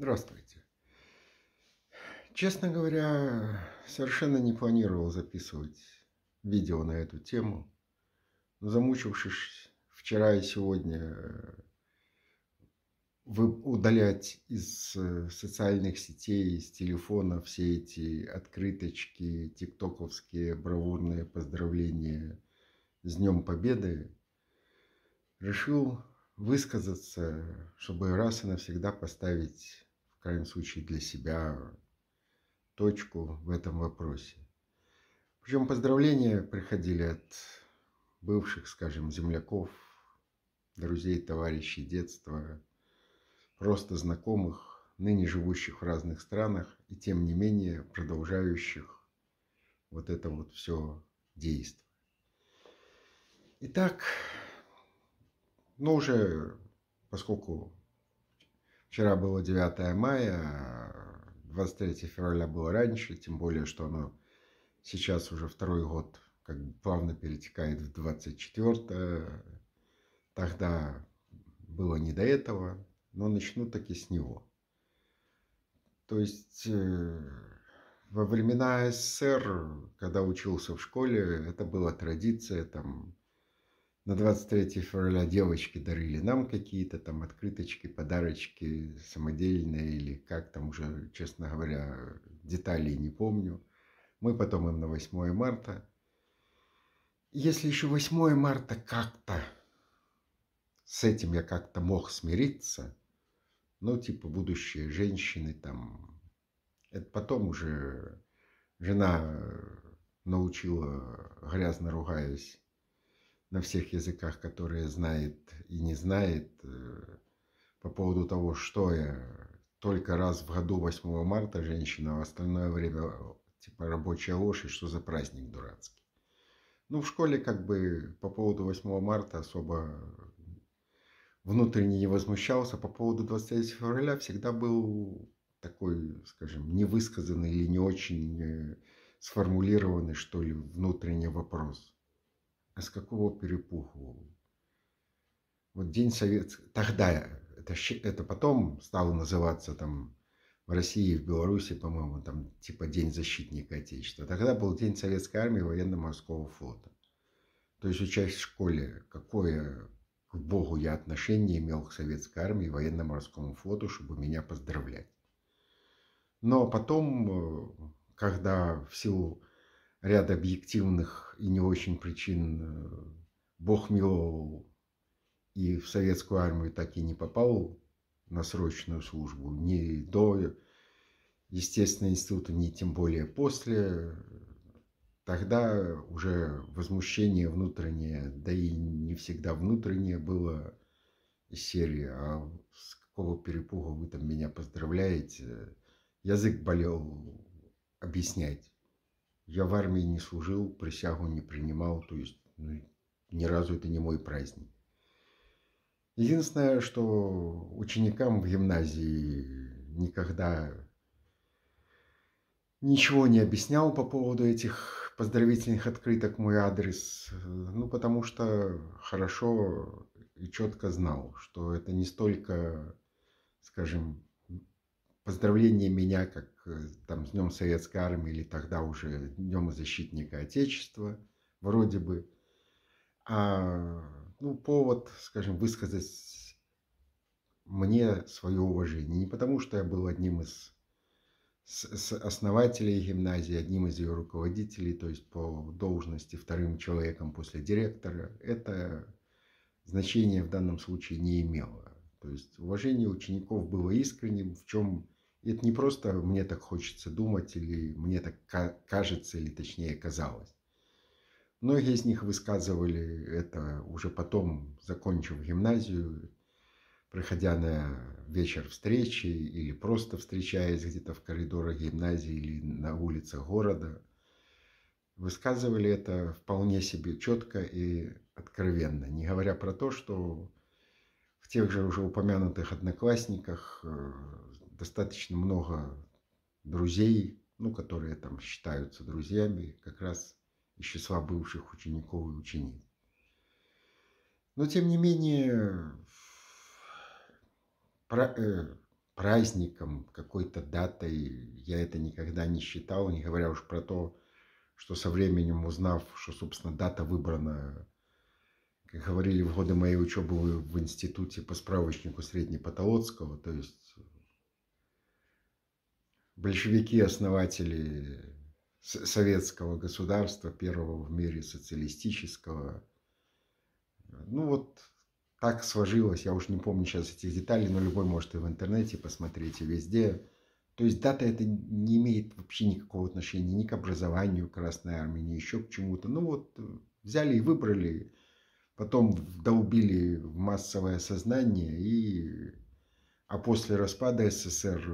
Здравствуйте. Честно говоря, совершенно не планировал записывать видео на эту тему. Но замучившись вчера и сегодня э, удалять из э, социальных сетей, из телефона все эти открыточки, тиктоковские бравурные поздравления с Днем Победы, решил высказаться, чтобы раз и навсегда поставить крайнем случае, для себя точку в этом вопросе. Причем поздравления приходили от бывших, скажем, земляков, друзей, товарищей детства, просто знакомых, ныне живущих в разных странах и тем не менее продолжающих вот это вот все действие. Итак, ну уже, поскольку Вчера было 9 мая, 23 февраля было раньше, тем более, что оно сейчас уже второй год как бы плавно перетекает в 24 Тогда было не до этого, но начну таки с него. То есть э, во времена СССР, когда учился в школе, это была традиция там на 23 февраля девочки дарили нам какие-то там открыточки, подарочки самодельные или как там уже, честно говоря, деталей не помню. Мы потом им на 8 марта. Если еще 8 марта как-то с этим я как-то мог смириться, ну, типа, будущие женщины там, это потом уже жена э, научила, грязно ругаясь, на всех языках, которые знает и не знает, э, по поводу того, что я только раз в году 8 марта женщина, а остальное время типа рабочая ложь и что за праздник дурацкий. Ну, в школе как бы по поводу 8 марта особо внутренне не возмущался. По поводу 23 февраля всегда был такой, скажем, невысказанный или не очень э, сформулированный, что ли, внутренний вопрос – а с какого перепуху. Вот День Советский, тогда, это, это потом стало называться там в России и в Беларуси, по-моему, там типа День защитника Отечества. Тогда был День Советской Армии и Военно-Морского флота. То есть учась в школе, какое к Богу я отношение имел к Советской Армии и Военно-Морскому флоту, чтобы меня поздравлять. Но потом, э, когда в силу ряд объективных и не очень причин э, Бог миловал и в советскую армию так и не попал на срочную службу, ни до естественного института, ни тем более после, тогда уже возмущение внутреннее, да и не всегда внутреннее было из серии, а с какого перепуга вы там меня поздравляете, язык болел объяснять. Я в армии не служил, присягу не принимал, то есть ну, ни разу это не мой праздник. Единственное, что ученикам в гимназии никогда ничего не объяснял по поводу этих поздравительных открыток мой адрес, ну потому что хорошо и четко знал, что это не столько, скажем, поздравление меня как Э, там, с Днем Советской Армии или тогда уже Днем Защитника Отечества, вроде бы. А, ну, повод, скажем, высказать мне свое уважение. Не потому, что я был одним из с основателей гимназии, одним из ее руководителей, то есть по должности вторым человеком после директора, это значение в данном случае не имело. То есть уважение учеников было искренним, в чем это не просто мне так хочется думать, или мне так кажется, или точнее казалось. Многие из них высказывали это уже потом, закончив гимназию, проходя на вечер встречи или просто встречаясь где-то в коридорах гимназии или на улицах города. Высказывали это вполне себе четко и откровенно, не говоря про то, что в тех же уже упомянутых одноклассниках э, достаточно много друзей, ну, которые там считаются друзьями, как раз из числа бывших учеников и учениц. Но, тем не менее, э, праздником, какой-то датой я это никогда не считал, не говоря уж про то, что со временем узнав, что, собственно, дата выбрана, как говорили в годы моей учебы в институте по справочнику Среднепотолоцкого, то есть большевики-основатели советского государства, первого в мире социалистического. Ну вот так сложилось, я уж не помню сейчас этих деталей, но любой может и в интернете посмотреть, и везде. То есть дата это не имеет вообще никакого отношения ни к образованию Красной Армии, ни еще к чему-то. Ну вот взяли и выбрали, потом вдолбили в массовое сознание, и... а после распада СССР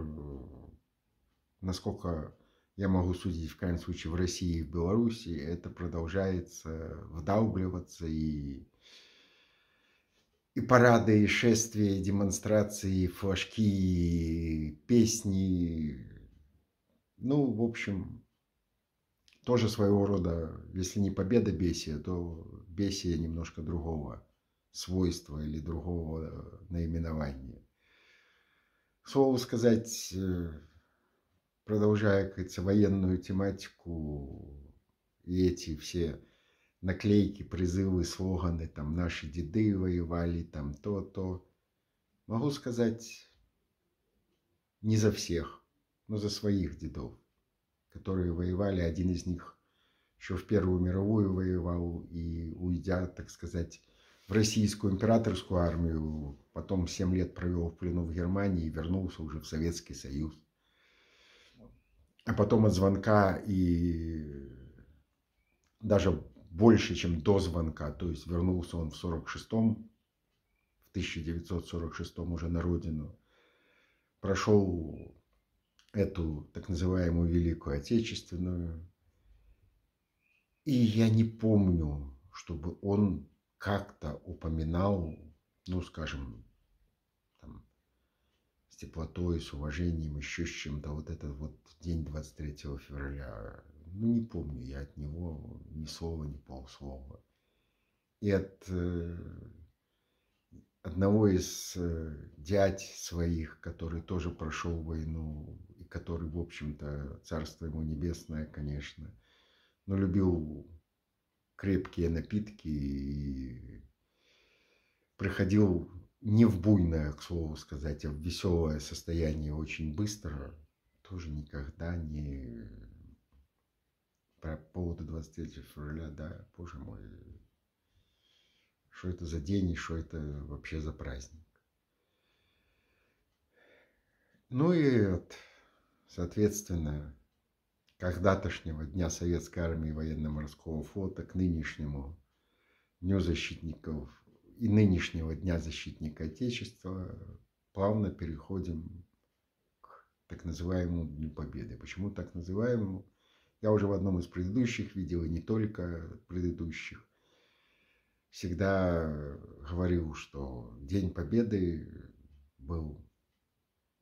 насколько я могу судить, в крайнем случае, в России и в Беларуси, это продолжается вдалбливаться и и парады, и шествия, и демонстрации, и флажки, и песни. Ну, в общем, тоже своего рода, если не победа бесия, то бесия немножко другого свойства или другого наименования. Слово сказать, э, продолжая, как говорится, военную тематику и эти все наклейки, призывы, слоганы, там, наши деды воевали, там, то-то. Могу сказать, не за всех, но за своих дедов, которые воевали. Один из них еще в Первую мировую воевал и, уйдя, так сказать, в российскую императорскую армию, потом 7 лет провел в плену в Германии и вернулся уже в Советский Союз а потом от звонка и даже больше, чем до звонка, то есть вернулся он в 46-м, в 1946 уже на родину, прошел эту так называемую Великую Отечественную, и я не помню, чтобы он как-то упоминал, ну, скажем, с теплотой, с уважением, еще с чем-то. Вот этот вот день 23 февраля, ну не помню я от него ни слова, ни полслова. И от э, одного из э, дядь своих, который тоже прошел войну, и который, в общем-то, царство ему небесное, конечно, но любил крепкие напитки и приходил не в буйное, к слову сказать, а в веселое состояние очень быстро, тоже никогда не... По поводу 23 февраля, да, боже мой, что это за день и что это вообще за праздник. Ну и вот, соответственно, когда-тошнего Дня Советской Армии и Военно-Морского Флота к нынешнему Дню Защитников и нынешнего Дня защитника Отечества плавно переходим к так называемому Дню Победы. Почему так называемому? Я уже в одном из предыдущих видео, не только предыдущих, всегда говорил, что День Победы был,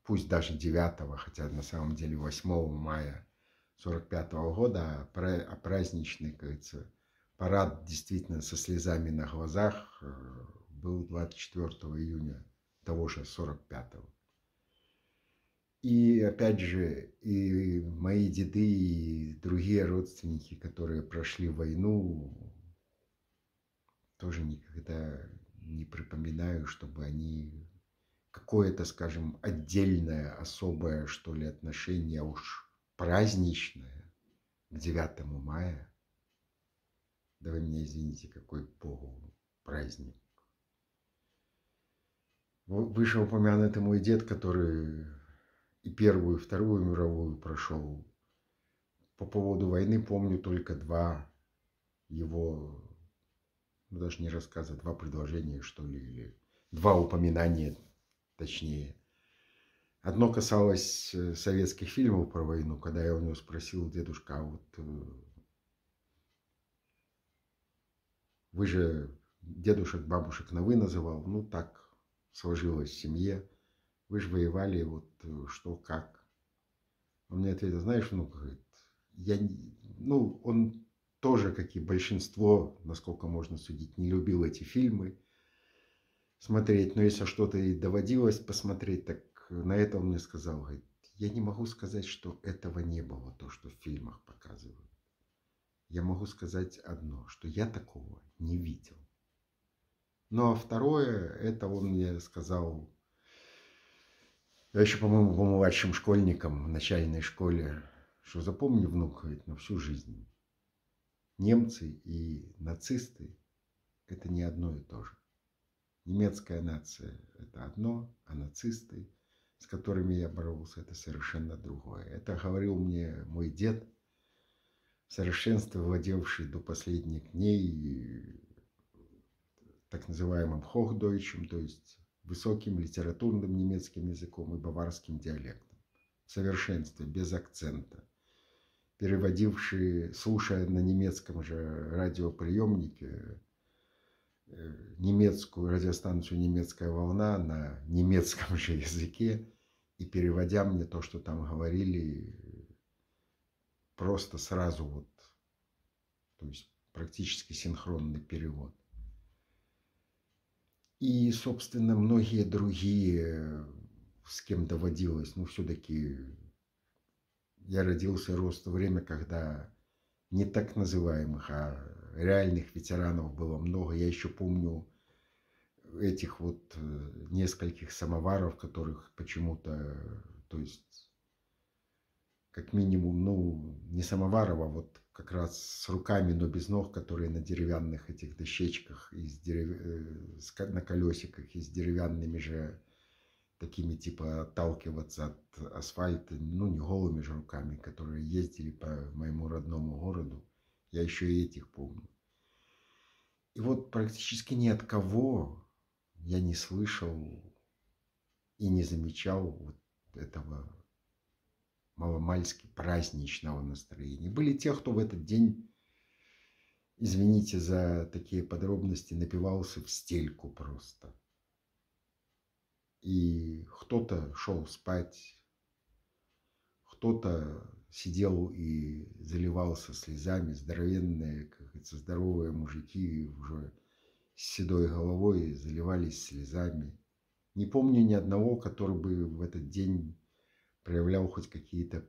пусть даже 9, хотя на самом деле 8 мая 1945 года, а, а праздничный, кажется, парад действительно со слезами на глазах э, был 24 июня того же 45-го. И опять же, и мои деды, и другие родственники, которые прошли войну, тоже никогда не припоминаю, чтобы они какое-то, скажем, отдельное, особое, что ли, отношение, а уж праздничное к 9 мая – да вы меня извините, какой богу праздник. Выше упомянутый мой дед, который и Первую, и Вторую мировую прошел. По поводу войны помню только два его, ну даже не рассказа, два предложения, что ли, или два упоминания, точнее. Одно касалось э, советских фильмов про войну, когда я у него спросил, дедушка, а вот э, Вы же дедушек, бабушек на «вы» называл. Ну, так сложилось в семье. Вы же воевали, вот э, что, как. Он мне ответил, знаешь, ну говорит, я, ну, он тоже, как и большинство, насколько можно судить, не любил эти фильмы смотреть. Но если что-то и доводилось посмотреть, так на это он мне сказал, говорит, я не могу сказать, что этого не было, то, что в фильмах показывают я могу сказать одно, что я такого не видел. Ну а второе, это он мне сказал, я еще, по-моему, был младшим школьником в начальной школе, что запомни, внук, ведь на всю жизнь. Немцы и нацисты – это не одно и то же. Немецкая нация – это одно, а нацисты, с которыми я боролся, это совершенно другое. Это говорил мне мой дед – совершенство, владевший до последних дней так называемым хохдойчем, то есть высоким литературным немецким языком и баварским диалектом. совершенство без акцента. Переводивший, слушая на немецком же радиоприемнике, э, немецкую радиостанцию «Немецкая волна» на немецком же языке и переводя мне то, что там говорили, просто сразу вот, то есть практически синхронный перевод. И, собственно, многие другие, с кем доводилось, ну, все-таки я родился рост в время, когда не так называемых, а реальных ветеранов было много. Я еще помню этих вот э, нескольких самоваров, которых почему-то, то есть как минимум, ну, не самоварова, а вот как раз с руками, но без ног, которые на деревянных этих дощечках, из дерев... Э, на колесиках и с деревянными же такими типа отталкиваться от асфальта, ну не голыми же руками, которые ездили по моему родному городу. Я еще и этих помню. И вот практически ни от кого я не слышал и не замечал вот этого маломальски праздничного настроения. Были те, кто в этот день, извините за такие подробности, напивался в стельку просто. И кто-то шел спать, кто-то сидел и заливался слезами, здоровенные, как говорится, здоровые мужики уже с седой головой заливались слезами. Не помню ни одного, который бы в этот день проявлял хоть какие-то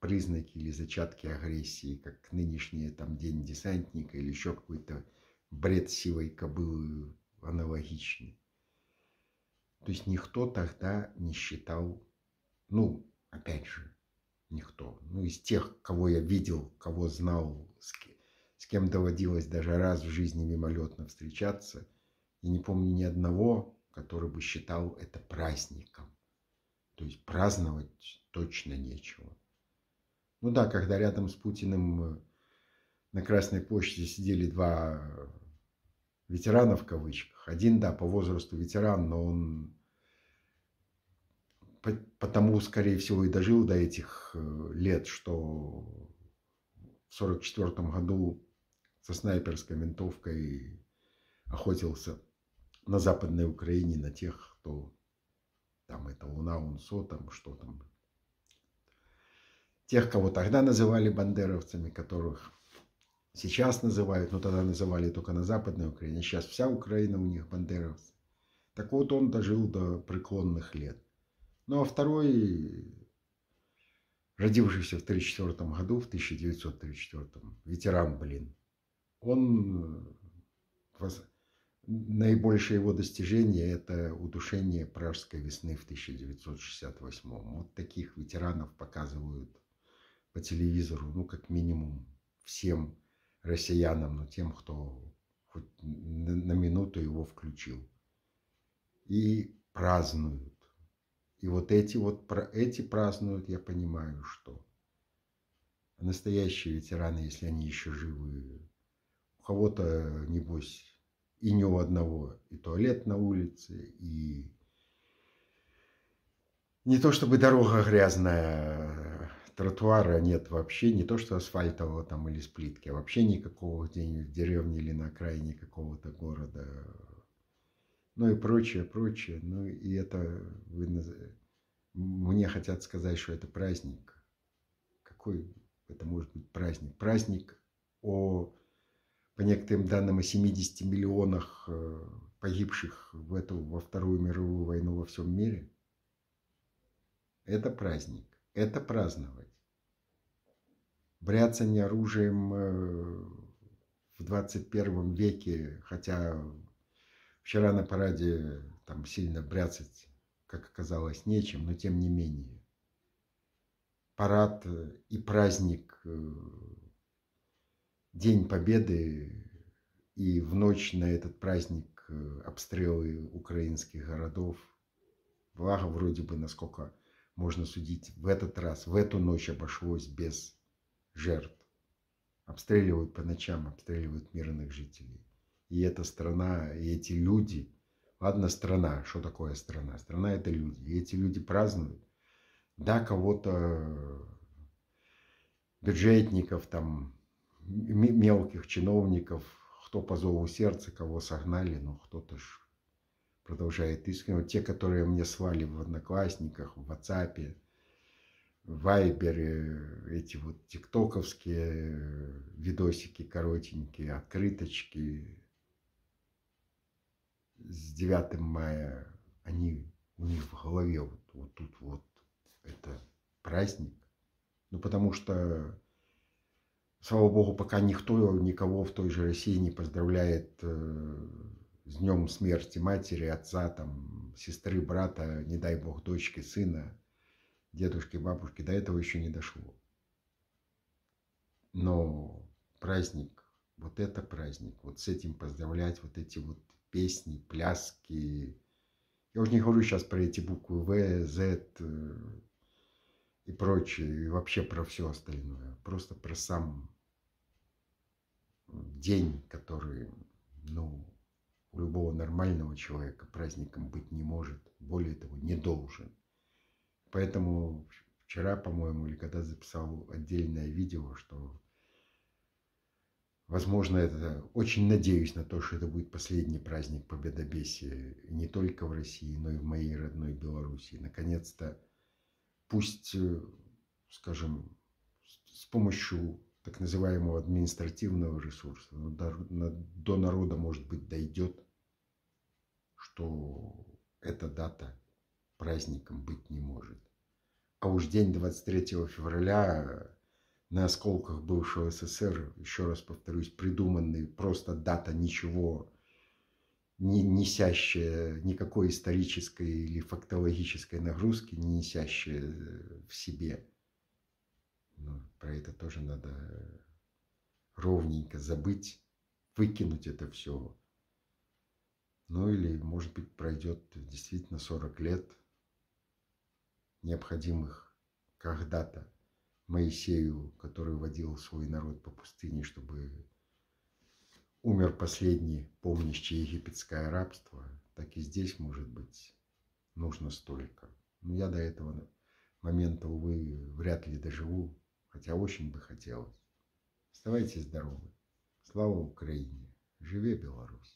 признаки или зачатки агрессии, как нынешний там день десантника или еще какой-то бред сивой кобылы аналогичный. То есть никто тогда не считал, ну, опять же, никто. Ну, из тех, кого я видел, кого знал, с, с кем доводилось даже раз в жизни мимолетно встречаться, я не помню ни одного, который бы считал это праздником. То есть праздновать точно нечего. Ну да, когда рядом с Путиным э, на Красной площади сидели два ветерана в кавычках. Один, да, по возрасту ветеран, но он потому, скорее всего, и дожил до этих э, лет, что в 44 году со снайперской винтовкой охотился на Западной Украине на тех, кто там это унаунсо там что там. Тех, кого тогда называли бандеровцами, которых сейчас называют, но тогда называли только на Западной Украине, сейчас вся Украина у них бандеровцы. Так вот он дожил до преклонных лет. Ну а второй, родившийся в 1934 году, в 1934, ветеран, блин, он э, наибольшее его достижение – это удушение Пражской весны в 1968. Вот таких ветеранов показывают по телевизору, ну, как минимум, всем россиянам, но тем, кто хоть на минуту его включил. И празднуют. И вот эти вот эти празднуют, я понимаю, что настоящие ветераны, если они еще живы, у кого-то, небось, и ни у одного. И туалет на улице, и не то чтобы дорога грязная, тротуара нет вообще, не то что асфальтового там или с плитки, а вообще никакого где-нибудь в деревне или на окраине какого-то города. Ну и прочее, прочее. Ну и это вы мне хотят сказать, что это праздник. Какой это может быть праздник? Праздник о по некоторым данным, о 70 миллионах э, погибших в эту, во Вторую мировую войну во всем мире. Это праздник, это праздновать. Бряться не оружием э, в 21 веке, хотя вчера на параде там сильно бряцать, как оказалось, нечем, но тем не менее. Парад э, и праздник День Победы и в ночь на этот праздник э, обстрелы украинских городов. Благо, вроде бы, насколько можно судить, в этот раз, в эту ночь обошлось без жертв. Обстреливают по ночам, обстреливают мирных жителей. И эта страна, и эти люди, ладно, страна, что такое страна? Страна – это люди. И эти люди празднуют. Да, кого-то бюджетников, там, мелких чиновников, кто по зову сердца, кого согнали, но кто-то ж продолжает искренне. Те, которые мне свали в Одноклассниках, в WhatsApp, в эти вот тиктоковские э, видосики коротенькие, открыточки с 9 мая, они у них в голове вот, вот тут вот это праздник. Ну, потому что Слава богу, пока никто никого в той же России не поздравляет э, с днем смерти матери, отца, там, сестры, брата, не дай бог, дочки, сына, дедушки, бабушки. До этого еще не дошло. Но праздник, вот это праздник, вот с этим поздравлять, вот эти вот песни, пляски. Я уже не говорю сейчас про эти буквы В, З э, и прочее, и вообще про все остальное. Просто про сам день, который, ну, у любого нормального человека праздником быть не может, более того, не должен. Поэтому вчера, по-моему, или когда записал отдельное видео, что, возможно, это, очень надеюсь на то, что это будет последний праздник Победобесия не только в России, но и в моей родной Белоруссии. Наконец-то, пусть, э, скажем, с помощью так называемого административного ресурса до народа, может быть, дойдет, что эта дата праздником быть не может. А уж день 23 февраля на осколках бывшего СССР, еще раз повторюсь, придуманный просто дата ничего, не несящая никакой исторической или фактологической нагрузки, не несящая в себе но ну, про это тоже надо э, ровненько забыть, выкинуть это все. Ну или, может быть, пройдет действительно 40 лет необходимых когда-то Моисею, который водил свой народ по пустыне, чтобы умер последний, помнящий египетское рабство, так и здесь, может быть, нужно столько. Но ну, я до этого момента, увы, вряд ли доживу, хотя очень бы хотелось. Оставайтесь здоровы. Слава Украине! Живе Беларусь!